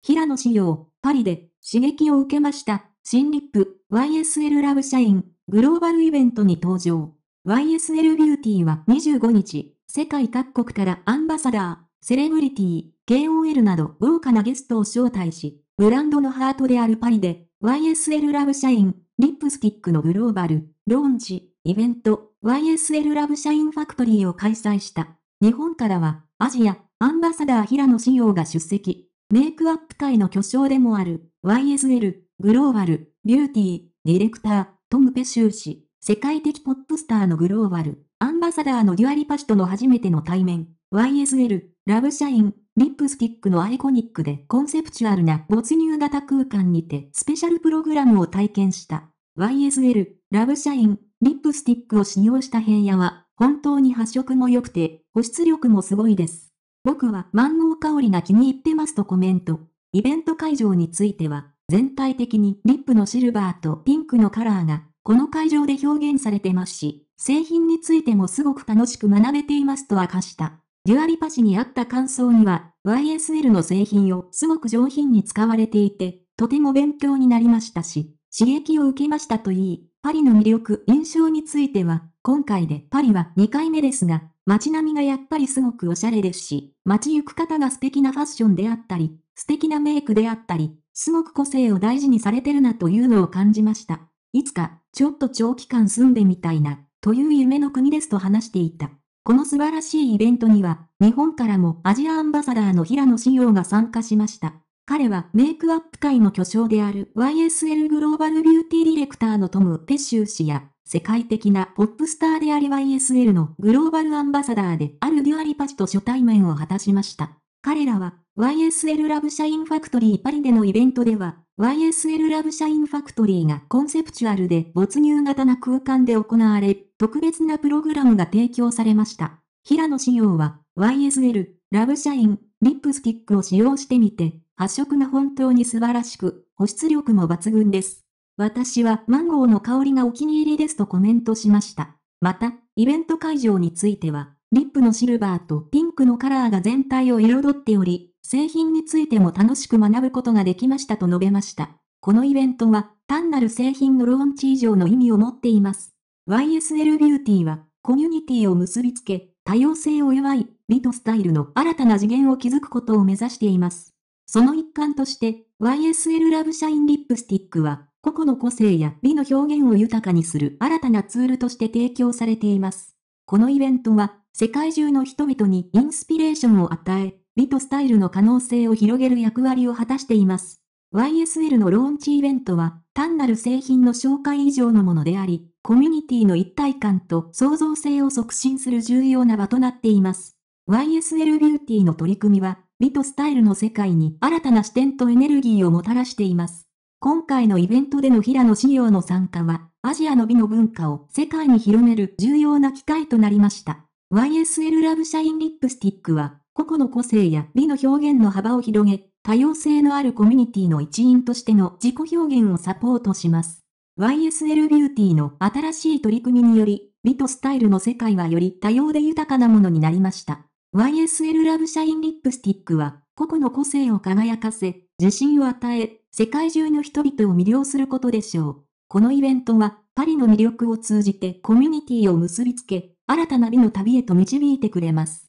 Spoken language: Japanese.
平野紫耀、パリで刺激を受けました。新リップ YSL ラブ社員、グローバルイベントに登場。YSL ビューティーは25日、世界各国からアンバサダー、セレブリティ、KOL など豪華なゲストを招待し、ブランドのハートであるパリで、YSL ラブ社員、リップスティックのグローバル、ローンチ、イベント、YSL ラブ社員ファクトリーを開催した。日本からは、アジア、アンバサダー平野紫耀が出席。メイクアップ界の巨匠でもある YSL グローバルビューティーディレクタートム・ペシュー氏、世界的ポップスターのグローバルアンバサダーのデュアリパシとの初めての対面 YSL ラブシャインリップスティックのアイコニックでコンセプチュアルな没入型空間にてスペシャルプログラムを体験した YSL ラブシャインリップスティックを使用した平野は本当に発色も良くて保湿力もすごいです。僕はマンゴー香りが気に入ってますとコメント。イベント会場については、全体的にリップのシルバーとピンクのカラーが、この会場で表現されてますし、製品についてもすごく楽しく学べていますと明かした。デュアリパ氏にあった感想には、YSL の製品をすごく上品に使われていて、とても勉強になりましたし、刺激を受けましたといい、パリの魅力、印象については、今回でパリは2回目ですが、街並みがやっぱりすごくおしゃれですし、街行く方が素敵なファッションであったり、素敵なメイクであったり、すごく個性を大事にされてるなというのを感じました。いつか、ちょっと長期間住んでみたいな、という夢の国ですと話していた。この素晴らしいイベントには、日本からもアジアアンバサダーの平野志陽が参加しました。彼はメイクアップ界の巨匠である YSL グローバルビューティーディレクターのトム・ペッシュー氏や世界的なポップスターであり YSL のグローバルアンバサダーであるデュアリパチと初対面を果たしました。彼らは YSL ラブシャインファクトリーパリでのイベントでは YSL ラブシャインファクトリーがコンセプチュアルで没入型な空間で行われ、特別なプログラムが提供されました。平野仕様は YSL ラブシャインリップスティックを使用してみて、発色が本当に素晴らしく、保湿力も抜群です。私はマンゴーの香りがお気に入りですとコメントしました。また、イベント会場については、リップのシルバーとピンクのカラーが全体を彩っており、製品についても楽しく学ぶことができましたと述べました。このイベントは、単なる製品のローンチ以上の意味を持っています。YSL ビューティーは、コミュニティを結びつけ、多様性を祝い、美とスタイルの新たな次元を築くことを目指しています。その一環として、YSL ラブシャインリップスティックは、個々の個性や美の表現を豊かにする新たなツールとして提供されています。このイベントは、世界中の人々にインスピレーションを与え、美とスタイルの可能性を広げる役割を果たしています。YSL のローンチイベントは、単なる製品の紹介以上のものであり、コミュニティの一体感と創造性を促進する重要な場となっています。YSL ビューティーの取り組みは、美とスタイルの世界に新たな視点とエネルギーをもたらしています。今回のイベントでの平野紫耀の参加は、アジアの美の文化を世界に広める重要な機会となりました。YSL ラブシャインリップスティックは、個々の個性や美の表現の幅を広げ、多様性のあるコミュニティの一員としての自己表現をサポートします。YSL ビューティーの新しい取り組みにより、美とスタイルの世界はより多様で豊かなものになりました。YSL ラブシャインリップスティックは、個々の個性を輝かせ、自信を与え、世界中の人々を魅了することでしょう。このイベントは、パリの魅力を通じてコミュニティを結びつけ、新たな美の旅へと導いてくれます。